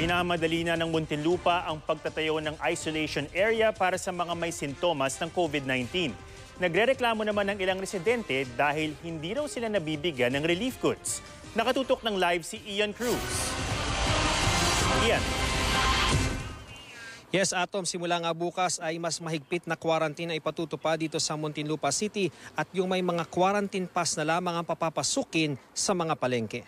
Minamadali na ng Muntinlupa ang pagtatayo ng isolation area para sa mga may sintomas ng COVID-19. Nagrereklamo naman ng ilang residente dahil hindi raw sila nabibigyan ng relief goods. Nakatutok ng live si Ian Cruz. Ian. Yes, Atom, simula nga bukas ay mas mahigpit na quarantine na ipatutupad dito sa Muntinlupa City at yung may mga quarantine pass na lamang ang papapasukin sa mga palengke.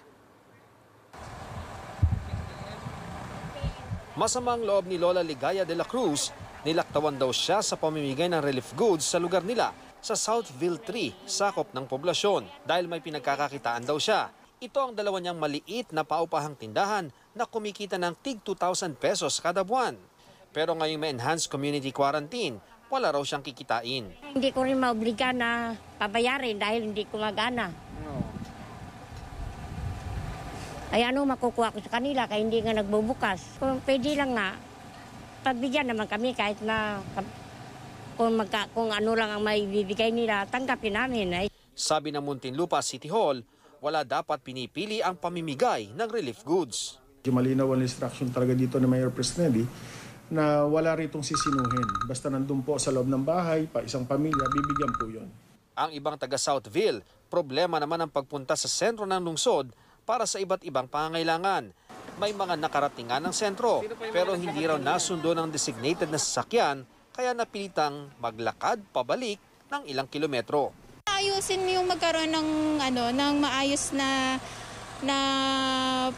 masamang loob ni Lola Ligaya de la Cruz, nilaktawan daw siya sa pamimigay ng relief goods sa lugar nila sa Southville 3, sakop ng poblasyon, dahil may pinagkakakitaan daw siya. Ito ang dalawa niyang maliit na paupahang tindahan na kumikita ng tig 2,000 pesos kada buwan. Pero ngayong may enhanced community quarantine, wala raw siyang kikitain. Hindi ko rin maobliga na pabayarin dahil hindi kumagana. Ay ano makukuha ko sa kanila kaya hindi nga nagbubukas. Kung pwede lang nga, pagbigyan naman kami kahit na kung, magka, kung ano lang ang maibibigay nila, tanggapin namin. Eh. Sabi ng Muntinlupa City Hall, wala dapat pinipili ang pamimigay ng relief goods. Malinaw ang instruction talaga dito ni Mayor Presnelli na wala ritong sisinuhin. Basta nandun po sa loob ng bahay, pa isang pamilya, bibigyan po yon. Ang ibang taga Southville, problema naman ang pagpunta sa sentro ng lungsod para sa iba't ibang pangangailangan. May mga nakaratingan ng sentro pero hindi raw nasundo ng designated na sasakyan kaya napilitang maglakad pabalik ng ilang kilometro. Ayusin yung magkaroon ng ano ng maayos na na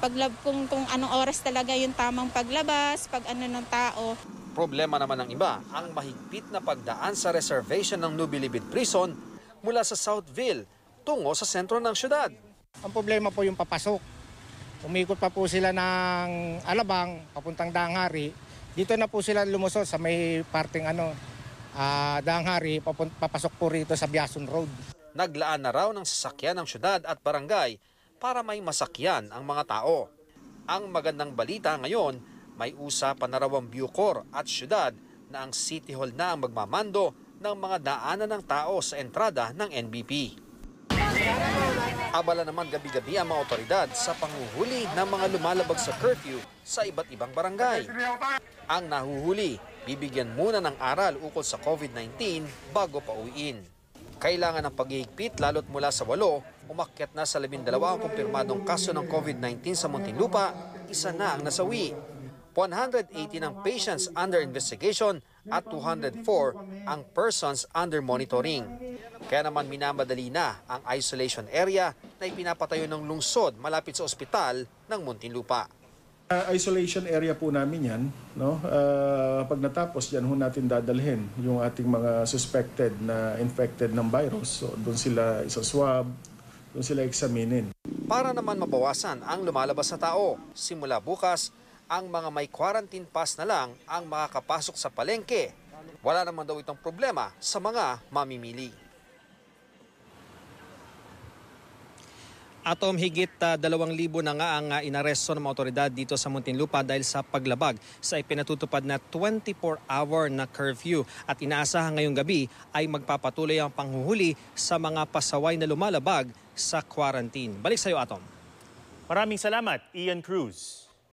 paglab kung kung anong oras talaga yung tamang paglabas, pag ano ng tao. Problema naman ng iba ang mahigpit na pagdaan sa reservation ng Nubilibid Prison mula sa Southville tungo sa sentro ng syudad. Ang problema po yung papasok. Umikot pa po sila ng Alabang, papuntang Danghari. Dito na po sila lumusot sa may parting ano, uh, Danghari, papasok po rito sa Biasun Road. Naglaan na raw ng sasakyan ng syudad at barangay para may masakyan ang mga tao. Ang magandang balita ngayon, may usapan na raw ang Bucor at syudad na ang City Hall na ang magmamando ng mga daanan ng tao sa entrada ng NBP. Abala naman gabi-gabi ang mga otoridad sa panguhuli ng mga lumalabag sa curfew sa iba't ibang barangay. Ang nahuhuli, bibigyan muna ng aral ukol sa COVID-19 bago pauwiin. Kailangan ng paghihigpit lalot mula sa 8, umakyat na sa 12 ang kumpirmadong kaso ng COVID-19 sa Muntinlupa, isa na ang nasawi. 180 ang patients under investigation at 204 ang persons under monitoring. Kaya naman minamadali na ang isolation area na ipinapatayo ng lungsod malapit sa ospital ng Muntinlupa. Uh, isolation area po namin yan. No? Uh, pag natapos, yan ho natin dadalhin yung ating mga suspected na infected ng virus. So, doon sila isaswab, doon sila eksaminin. Para naman mabawasan ang lumalabas sa tao, simula bukas, ang mga may quarantine pass na lang ang makakapasok sa palengke. Wala naman daw itong problema sa mga mamimili. Atom higit uh, libo na nga ang uh, inaresto ng mga otoridad dito sa Muntinlupa dahil sa paglabag sa ipinatutupad na 24-hour na curfew. At inaasahan ngayong gabi ay magpapatuloy ang panghuhuli sa mga pasaway na lumalabag sa quarantine. Balik sa iyo, Atom. Maraming salamat, Ian Cruz.